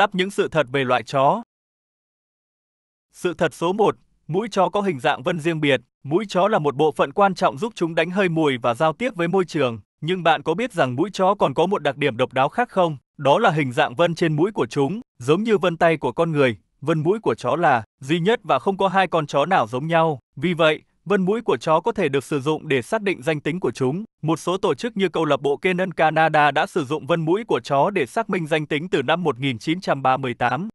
tắp những sự thật về loại chó. Sự thật số 1, mũi chó có hình dạng vân riêng biệt, mũi chó là một bộ phận quan trọng giúp chúng đánh hơi mùi và giao tiếp với môi trường, nhưng bạn có biết rằng mũi chó còn có một đặc điểm độc đáo khác không? Đó là hình dạng vân trên mũi của chúng, giống như vân tay của con người, vân mũi của chó là duy nhất và không có hai con chó nào giống nhau. Vì vậy, vân mũi của chó có thể được sử dụng để xác định danh tính của chúng. Một số tổ chức như câu lạc bộ Canon Canada đã sử dụng vân mũi của chó để xác minh danh tính từ năm 1938.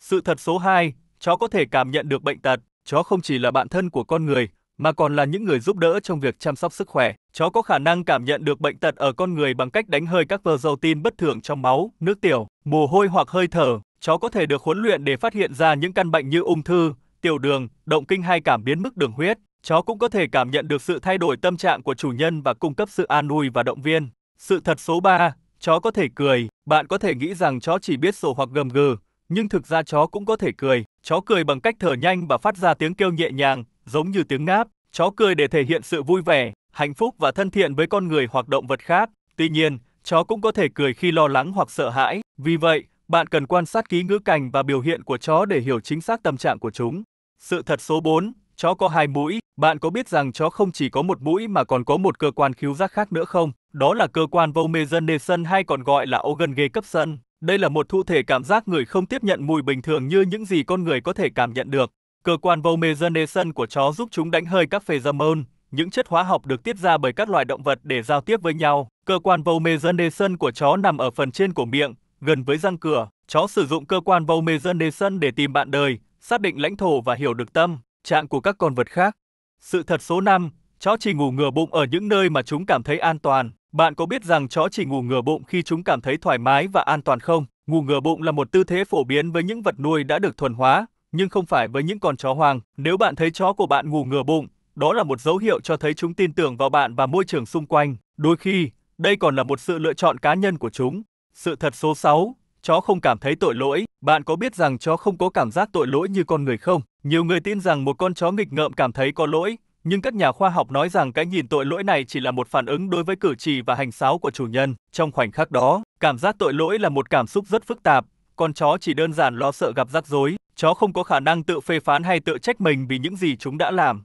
Sự thật số 2, chó có thể cảm nhận được bệnh tật. Chó không chỉ là bạn thân của con người, mà còn là những người giúp đỡ trong việc chăm sóc sức khỏe. Chó có khả năng cảm nhận được bệnh tật ở con người bằng cách đánh hơi các vơ dầu tin bất thường trong máu, nước tiểu, mồ hôi hoặc hơi thở. Chó có thể được huấn luyện để phát hiện ra những căn bệnh như ung thư, tiểu đường, động kinh hay cảm biến mức đường huyết. Chó cũng có thể cảm nhận được sự thay đổi tâm trạng của chủ nhân và cung cấp sự an ủi và động viên. Sự thật số 3, chó có thể cười. Bạn có thể nghĩ rằng chó chỉ biết sổ hoặc gầm gừ, nhưng thực ra chó cũng có thể cười. Chó cười bằng cách thở nhanh và phát ra tiếng kêu nhẹ nhàng, giống như tiếng ngáp. Chó cười để thể hiện sự vui vẻ, hạnh phúc và thân thiện với con người hoặc động vật khác. Tuy nhiên, chó cũng có thể cười khi lo lắng hoặc sợ hãi. Vì vậy, bạn cần quan sát ký ngữ cảnh và biểu hiện của chó để hiểu chính xác tâm trạng của chúng. Sự thật số 4, chó có hai mũi. Bạn có biết rằng chó không chỉ có một mũi mà còn có một cơ quan khiếu giác khác nữa không? Đó là cơ quan vomesenation hay còn gọi là organ ghê cấp sân. Đây là một thụ thể cảm giác người không tiếp nhận mùi bình thường như những gì con người có thể cảm nhận được. Cơ quan vomesenation của chó giúp chúng đánh hơi các pheromone, những chất hóa học được tiết ra bởi các loài động vật để giao tiếp với nhau. Cơ quan vomesenation của chó nằm ở phần trên của miệng, gần với răng cửa. Chó sử dụng cơ quan vomesenation để tìm bạn đời, xác định lãnh thổ và hiểu được tâm trạng của các con vật khác. Sự thật số 5, chó chỉ ngủ ngửa bụng ở những nơi mà chúng cảm thấy an toàn. Bạn có biết rằng chó chỉ ngủ ngửa bụng khi chúng cảm thấy thoải mái và an toàn không? Ngủ ngửa bụng là một tư thế phổ biến với những vật nuôi đã được thuần hóa, nhưng không phải với những con chó hoang. Nếu bạn thấy chó của bạn ngủ ngửa bụng, đó là một dấu hiệu cho thấy chúng tin tưởng vào bạn và môi trường xung quanh. Đôi khi, đây còn là một sự lựa chọn cá nhân của chúng. Sự thật số 6, chó không cảm thấy tội lỗi. Bạn có biết rằng chó không có cảm giác tội lỗi như con người không? Nhiều người tin rằng một con chó nghịch ngợm cảm thấy có lỗi, nhưng các nhà khoa học nói rằng cái nhìn tội lỗi này chỉ là một phản ứng đối với cử chỉ và hành xáo của chủ nhân. Trong khoảnh khắc đó, cảm giác tội lỗi là một cảm xúc rất phức tạp, con chó chỉ đơn giản lo sợ gặp rắc rối, chó không có khả năng tự phê phán hay tự trách mình vì những gì chúng đã làm.